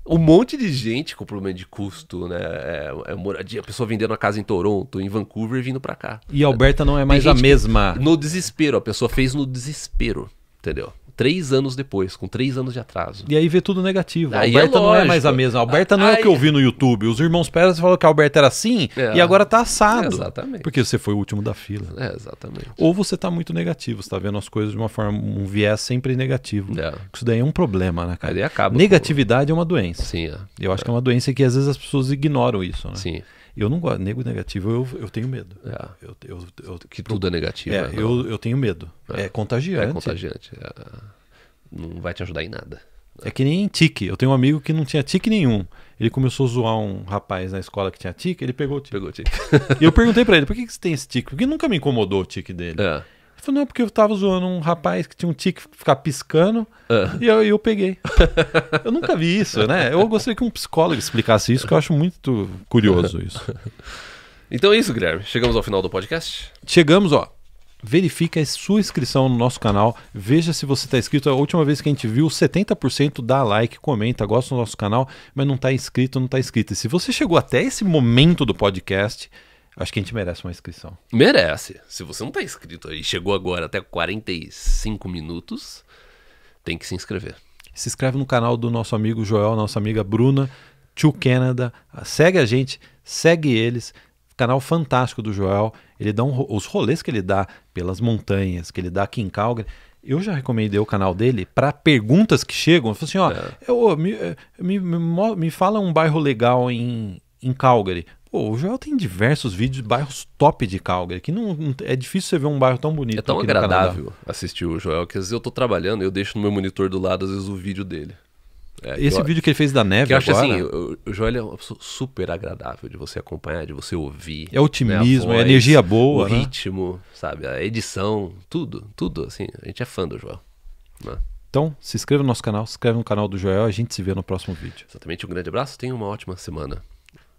S2: um monte de gente com problema de custo, né? É, é moradia, a pessoa vendendo a casa em Toronto, em Vancouver e vindo para cá. E Alberta não é mais a mesma. No desespero, a pessoa fez no desespero, entendeu? três anos depois, com três anos de atraso.
S1: E aí vê tudo negativo. Aí a é Alberta é não é mais a mesma. A Alberta não aí... é o que eu vi no YouTube. Os irmãos Pérez falaram que a Alberta era assim é. e agora tá assado. É exatamente. Porque você foi o último da fila. É, exatamente. Ou você tá muito negativo, você tá vendo as coisas de uma forma, um viés sempre negativo. É. Isso daí é um problema, né, cara? Aí acaba. Negatividade com... é uma doença. Sim. Eu acho que é uma doença que às vezes as pessoas ignoram isso, né? Sim. Eu não gosto. Nego negativo, eu, eu tenho medo. É. Eu, eu, eu, que tudo é negativo. É, né? eu, eu tenho medo. É, é contagiante. É contagiante. É, não vai te ajudar em nada. Né? É que nem tique. Eu tenho um amigo que não tinha tique nenhum. Ele começou a zoar um rapaz na escola que tinha tique, ele pegou o tique. Pegou o tique. e eu perguntei para ele, por que, que você tem esse tique? Porque nunca me incomodou o tique dele. É. Ele falou, não, porque eu tava zoando um rapaz que tinha um tique ficar piscando ah. e eu, eu peguei. eu nunca vi isso, né? Eu gostaria que um psicólogo explicasse isso, que eu acho muito curioso isso.
S2: Então é isso, Guilherme. Chegamos ao final do podcast?
S1: Chegamos, ó. Verifique a sua inscrição no nosso canal. Veja se você está inscrito. A última vez que a gente viu, 70% dá like, comenta, gosta do nosso canal, mas não está inscrito, não está inscrito. E se você chegou até esse momento do podcast, Acho que a gente merece uma inscrição.
S2: Merece. Se você não tá inscrito aí, chegou agora até 45 minutos, tem que se inscrever.
S1: Se inscreve no canal do nosso amigo Joel, nossa amiga Bruna, Tio Canada. Segue a gente, segue eles. Canal fantástico do Joel. Ele dá um, os rolês que ele dá pelas montanhas, que ele dá aqui em Calgary. Eu já recomendei o canal dele para perguntas que chegam. Eu falo assim: ó, é. eu, me, me, me, me fala um bairro legal em, em Calgary. Pô, o Joel tem diversos vídeos de bairros top de Calgary, que não, é difícil você ver um bairro tão bonito. É tão agradável
S2: assistir o Joel, que às vezes eu tô trabalhando, eu deixo no meu monitor do lado, às vezes, o vídeo dele. É, Esse eu, vídeo que ele fez da neve que eu acho assim, agora... assim, o, Joel é uma pessoa super agradável de você acompanhar, de você ouvir. É né, otimismo, é voz, é energia boa. O né? ritmo, sabe? A edição, tudo, tudo, assim. A gente é fã do Joel. Né?
S1: Então, se inscreva no nosso canal, se inscreve no canal do Joel, a gente se vê no próximo vídeo.
S2: Exatamente, um grande abraço, tenha uma ótima semana.